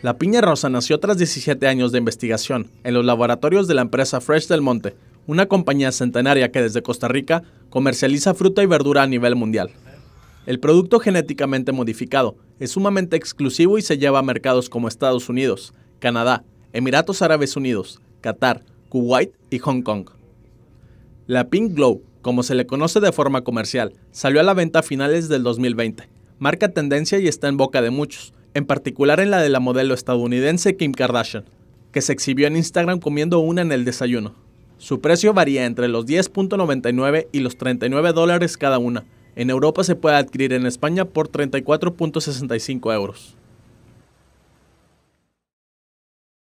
La piña rosa nació tras 17 años de investigación en los laboratorios de la empresa Fresh del Monte, una compañía centenaria que desde Costa Rica comercializa fruta y verdura a nivel mundial. El producto genéticamente modificado es sumamente exclusivo y se lleva a mercados como Estados Unidos, Canadá, Emiratos Árabes Unidos, Qatar, Kuwait y Hong Kong. La Pink Glow, como se le conoce de forma comercial, salió a la venta a finales del 2020, marca tendencia y está en boca de muchos, en particular en la de la modelo estadounidense Kim Kardashian, que se exhibió en Instagram comiendo una en el desayuno. Su precio varía entre los 10.99 y los 39 dólares cada una. En Europa se puede adquirir en España por 34.65 euros.